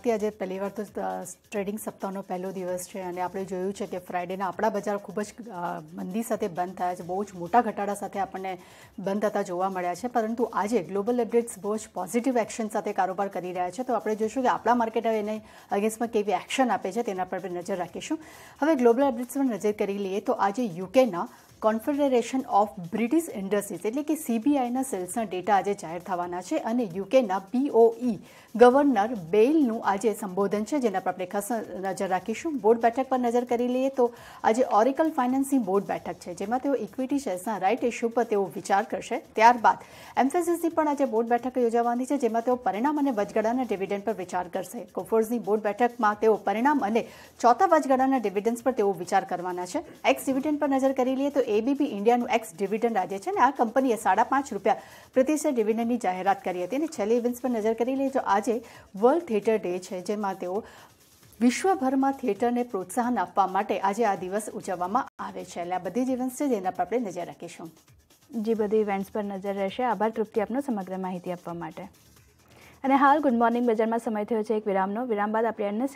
આરતી આજે પહેલી વાર તો ટ્રેડિંગ સપ્તાહનો પહેલો દિવસ છે અને આપણે જોયું છે કે ફ્રાઇડેના આપણા બજાર ખૂબ જ મંદી સાથે બંધ થયા છે બહુ જ મોટા ઘટાડા સાથે આપણને બંધ થતા જોવા મળ્યા છે પરંતુ આજે ગ્લોબલ અપડેટ્સ બહુ જ પોઝિટિવ એક્શન સાથે કારોબાર કરી રહ્યા છે તો આપણે જોઈશું કે આપણા માર્કેટ હવે એને અગેન્સ્ટમાં કેવી એક્શન આપે છે તેના પર નજર રાખીશું હવે ગ્લોબલ અપડેટ્સ નજર કરી લઈએ તો આજે યુકેના કોન્ફેડરેશન ઓફ બ્રિટિશ ઇન્ડસ્ટ્રીઝ એટલે કે સીબીઆઈના સેલ્સના ડેટા આજે જાહેર થવાના છે અને યુકેના બીઓઈ e ગવર્નર બેઇલનું આજે સંબોધન છે જેના પર આપણે ખાસ નજર રાખીશું બોર્ડ બેઠક પર નજર કરી લઈએ તો આજે ઓરિકલ ફાઇનાન્સની બોર્ડ બેઠક છે જેમાં તેઓ ઇક્વિટી શેર્સના રાઇટ ઇસ્યુ પર તેઓ વિચાર કરશે ત્યારબાદ એમ્ફેસિસની પણ આજે બોર્ડ બેઠક યોજાવાની છે જેમાં તેઓ પરિણામ અને વચગાળાના ડિવિડન્ડ પર વિચાર કરશે કોફોર્સની બોર્ડ બેઠકમાં તેઓ પરિણામ અને ચોથા વચગાળાના ડિવિડન્ડ પર તેઓ વિચાર કરવાના છે એક્સ ડિવિડન્ડ પર નજર કરી લઈએ તો એબીબી ઇન્ડિયાનું એક્સ ડિવિડન્ડ આજે છે ને આ કંપનીએ સાડા પાંચ રૂપિયા પ્રતિ શેર ડિવિડન્ડની જાહેરાત કરી હતી અને છેલ્લી ઇવેન્ટ્સ પર નજર કરી લેજો આજે વર્લ્ડ થિયેટર ડે છે જેમાં તેઓ વિશ્વભરમાં થિયેટરને પ્રોત્સાહન આપવા માટે આજે આ દિવસ ઉજવવામાં આવે છે એટલે આ બધી જ ઇવેન્ટ્સ છે જેના પર આપણે નજર રાખીશું જે બધી ઇવેન્ટ્સ પર નજર રહેશે આભાર તૃપ્તિ આપનો સમગ્ર માહિતી આપવા માટે અને હાલ ગુડ મોર્નિંગ બજારમાં સમય થયો છે એક વિરામનો વિરામ બાદ આપણે અન્ય